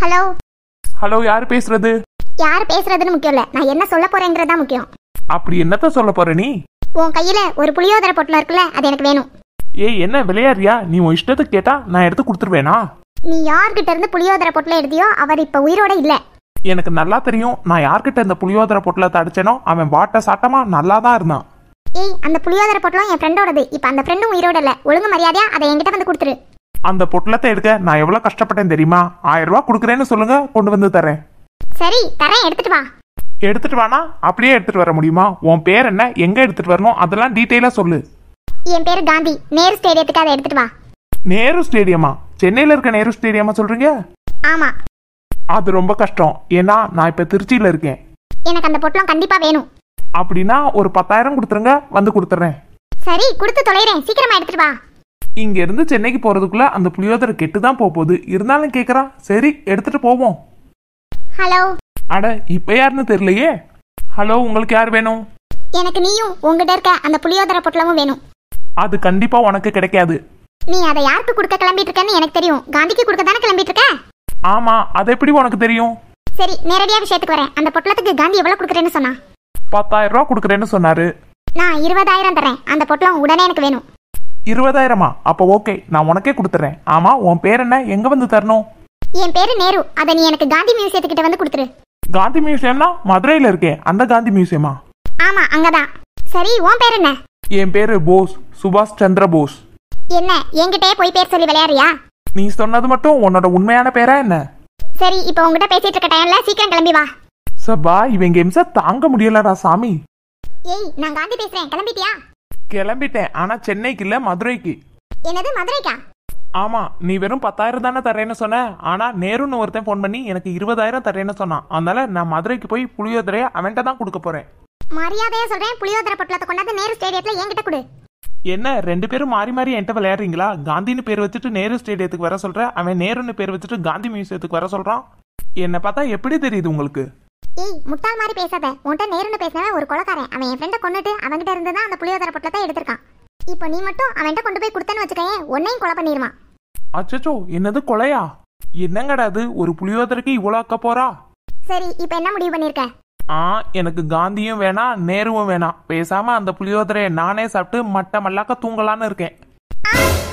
hello hello யார் பேசுறது யார் பேசுறதுன்னு முக்கியம் இல்ல நான் என்ன சொல்ல போறேங்கிறது முக்கியம் அப்படி என்னத்த சொல்ல போற நீ உன் கையில ஒரு புளியோதரை பொட்டல இருக்குல்ல அது எனக்கு வேணும் ஏய் என்ன விளையாடுறியா நீ உன் இஷ்டத்துக்கு கேட்டா நான் எடுத்து கொடுத்துருவேனா நீ யார்கிட்ட இருந்து புளியோதரை பொட்டல எடுத்தியோ அவர் இப்ப உயிரோட இல்ல எனக்கு நல்லா தெரியும் நான் யார்கிட்ட இந்த புளியோதரை பொட்டல தடிச்சேனோ அவன் வாட்ட சாட்டமா நல்லா தான் இருந்தான் ஏய் அந்த புளியோதரை பொட்டலம் என் ஃப்ரெண்டோடது இப்ப அந்த ஃப்ரெண்டும் உயிரோட இல்ல ஒழுங்கு மரியாதையா அதை என்கிட்ட வந்து கொடுத்துரு அந்த பொட்டலத்தை எடுக்க நான் எவ்வளவு கஷ்டப்பட்டேன் தெரியுமா ஆயிரம் ரூபாய் கொடுக்குறேன்னு சொல்லுங்க கொண்டு வந்து தரேன் சரி தரேன் எடுத்துட்டு வா எடுத்துட்டு வானா அப்படியே எடுத்துட்டு வர முடியுமா உன் பேர் என்ன எங்க எடுத்துட்டு வரணும் அதெல்லாம் டீடைலா சொல்லு என் பேர் காந்தி நேரு ஸ்டேடியத்துக்கு அதை எடுத்துட்டு வா நேரு ஸ்டேடியமா சென்னையில இருக்க நேரு ஸ்டேடியமா சொல்றீங்க ஆமா அது ரொம்ப கஷ்டம் ஏன்னா நான் இப்ப திருச்சியில இருக்கேன் எனக்கு அந்த பொட்டலம் கண்டிப்பா வேணும் அப்படின்னா ஒரு பத்தாயிரம் கொடுத்துருங்க வந்து கொடுத்துறேன் சரி கொடுத்து தொலைறேன் சீக்கிரமா எடுத்துட்டு வா இங்கேருந்து சென்னைக்கு போகிறதுக்குள்ளே அந்த புளியோதரை கெட்டு தான் போகுது இருந்தாலும் கேட்குறான் சரி எடுத்துகிட்டு போவோம் ஹலோ அட இப்போ யாருன்னு தெரியலையே ஹலோ உங்களுக்கு யார் வேணும் எனக்கு நீயும் உங்ககிட்ட இருக்க அந்த புளியோதரை பொட்டலமும் வேணும் அது கண்டிப்பாக உனக்கு கிடைக்காது நீ அதை யாருக்கு கொடுக்க கிளம்பிட்டு இருக்கேன்னு எனக்கு தெரியும் காந்திக்கு கொடுக்க தானே கிளம்பிட்டு இருக்க ஆமா அது எப்படி உனக்கு தெரியும் சரி நேரடியாக விஷயத்துக்கு வரேன் அந்த பொட்டலத்துக்கு காந்தி எவ்வளோ கொடுக்குறேன்னு சொன்னா பத்தாயிரம் ரூபா கொடுக்குறேன்னு சொன்னாரு நான் இருபதாயிரம் தரேன் அந்த பொட்டலம் உடனே எனக்கு வேணும் இருபதாயிரமா அப்போ ஓகே நான் உனக்கே கொடுத்துறேன் ஆமா உன் பேர் என்ன எங்க வந்து தரணும் என் பேரு நேரு அதை நீ எனக்கு காந்தி கிட்ட வந்து கொடுத்துரு காந்தி மியூசியம்னா மதுரையில இருக்கே அந்த காந்தி மியூசியமா ஆமா அங்கதான் சரி உன் பேர் என்ன என் பேரு போஸ் சுபாஷ் சந்திர போஸ் என்ன என்கிட்டயே போய் பேர் சொல்லி விளையாடுறியா நீ சொன்னது மட்டும் உன்னோட உண்மையான பேரா என்ன சரி இப்போ உங்ககிட்ட பேசிட்டு இருக்க டைம்ல சீக்கிரம் கிளம்பி வா சபா இவங்க எம்ச தாங்க முடியலடா சாமி ஏய் நான் காந்தி பேசுறேன் கிளம்பிட்டியா கிளம்பிட்டேன் ஆனா சென்னைக்கு இல்ல மதுரைக்கு என்னது மதுரைக்கா ஆமா நீ வெறும் பத்தாயிரம் தானே தரேன்னு சொன்ன ஆனா நேருன்னு ஒருத்தன் ஃபோன் பண்ணி எனக்கு இருபதாயிரம் தரேன்னு சொன்னான் அதனால நான் மதுரைக்கு போய் புளியோதரையை அவன்கிட்ட தான் கொடுக்க போறேன் மரியாதையா சொல்றேன் புளியோதரை பொட்டலத்தை கொண்டாந்து நேரு ஸ்டேடியத்துல என்கிட்ட கொடு என்ன ரெண்டு பேரும் மாறி மாறி என்கிட்ட விளையாடுறீங்களா காந்தின்னு பேர் வச்சுட்டு நேரு ஸ்டேடியத்துக்கு வர சொல்ற அவன் நேருன்னு பேர் வச்சுட்டு காந்தி மியூசியத்துக்கு வர சொல்றான் என்னை பார்த்தா எப்படி தெரியுது உங்களுக்கு ஏய் முட்டாள் மாதிரி பேசாத உன்கிட்ட நேரில் பேசினவன் ஒரு கொலக்காரன் அவன் என் ஃப்ரெண்டை கொண்டுட்டு அவன்கிட்ட இருந்து தான் அந்த புளியோதர பொட்டில் தான் எடுத்திருக்கான் இப்போ நீ மட்டும் அவன்கிட்ட கொண்டு போய் கொடுத்தேன்னு வச்சுக்கேன் உன்னையும் கொலை பண்ணிடுவான் அச்சச்சோ என்னது கொலையா என்னங்கடாது ஒரு புளியோதரைக்கு இவ்வளோ அக்க போறா சரி இப்போ என்ன முடிவு பண்ணிருக்க ஆ எனக்கு காந்தியும் வேணாம் நேருவும் வேணாம் பேசாம அந்த புளியோதரையை நானே சாப்பிட்டு மட்ட மல்லாக்க தூங்கலான்னு இருக்கேன்